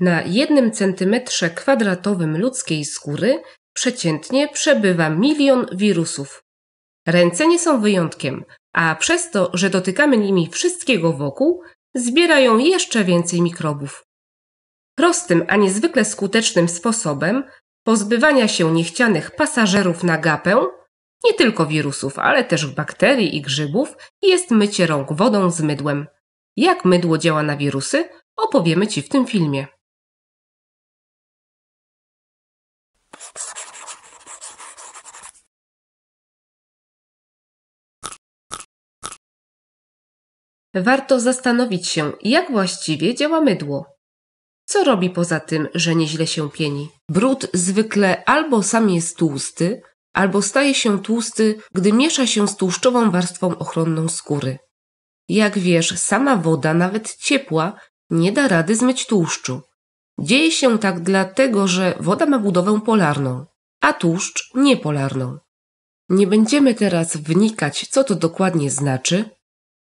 Na jednym centymetrze kwadratowym ludzkiej skóry przeciętnie przebywa milion wirusów. Ręce nie są wyjątkiem, a przez to, że dotykamy nimi wszystkiego wokół, zbierają jeszcze więcej mikrobów. Prostym, a niezwykle skutecznym sposobem pozbywania się niechcianych pasażerów na gapę, nie tylko wirusów, ale też bakterii i grzybów, jest mycie rąk wodą z mydłem. Jak mydło działa na wirusy, opowiemy Ci w tym filmie. warto zastanowić się, jak właściwie działa mydło. Co robi poza tym, że nieźle się pieni? Brud zwykle albo sam jest tłusty, albo staje się tłusty, gdy miesza się z tłuszczową warstwą ochronną skóry. Jak wiesz, sama woda, nawet ciepła, nie da rady zmyć tłuszczu. Dzieje się tak dlatego, że woda ma budowę polarną, a tłuszcz niepolarną. Nie będziemy teraz wnikać, co to dokładnie znaczy,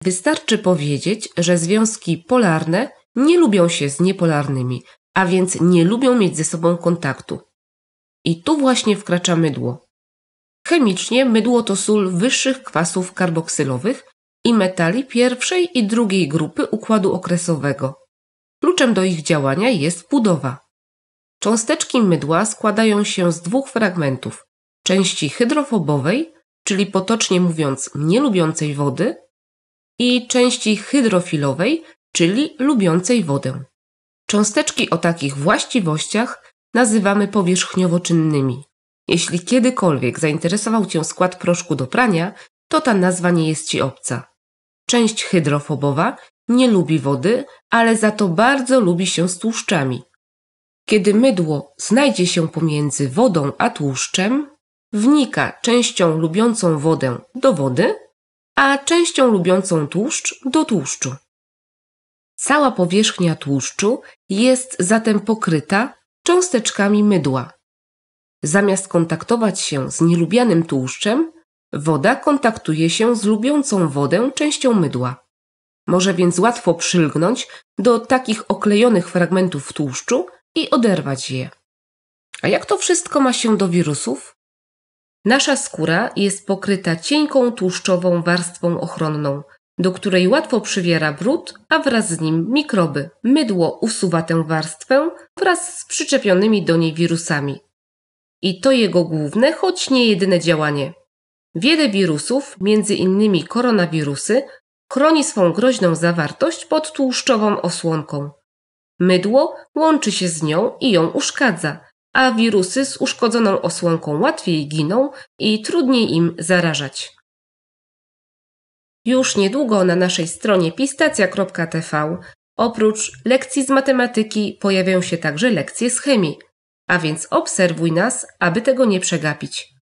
Wystarczy powiedzieć, że związki polarne nie lubią się z niepolarnymi, a więc nie lubią mieć ze sobą kontaktu. I tu właśnie wkracza mydło. Chemicznie mydło to sól wyższych kwasów karboksylowych i metali pierwszej i drugiej grupy układu okresowego. Kluczem do ich działania jest budowa. Cząsteczki mydła składają się z dwóch fragmentów: części hydrofobowej, czyli potocznie mówiąc nielubiącej wody, i części hydrofilowej, czyli lubiącej wodę. Cząsteczki o takich właściwościach nazywamy powierzchniowo czynnymi. Jeśli kiedykolwiek zainteresował Cię skład proszku do prania, to ta nazwa nie jest Ci obca. Część hydrofobowa nie lubi wody, ale za to bardzo lubi się z tłuszczami. Kiedy mydło znajdzie się pomiędzy wodą a tłuszczem, wnika częścią lubiącą wodę do wody, a częścią lubiącą tłuszcz do tłuszczu. Cała powierzchnia tłuszczu jest zatem pokryta cząsteczkami mydła. Zamiast kontaktować się z nielubianym tłuszczem, woda kontaktuje się z lubiącą wodę częścią mydła. Może więc łatwo przylgnąć do takich oklejonych fragmentów tłuszczu i oderwać je. A jak to wszystko ma się do wirusów? Nasza skóra jest pokryta cienką tłuszczową warstwą ochronną, do której łatwo przywiera brud, a wraz z nim mikroby. Mydło usuwa tę warstwę wraz z przyczepionymi do niej wirusami. I to jego główne, choć nie jedyne działanie. Wiele wirusów, między innymi koronawirusy, chroni swą groźną zawartość pod tłuszczową osłonką. Mydło łączy się z nią i ją uszkadza, a wirusy z uszkodzoną osłonką łatwiej giną i trudniej im zarażać. Już niedługo na naszej stronie pistacja.tv oprócz lekcji z matematyki pojawią się także lekcje z chemii, a więc obserwuj nas, aby tego nie przegapić.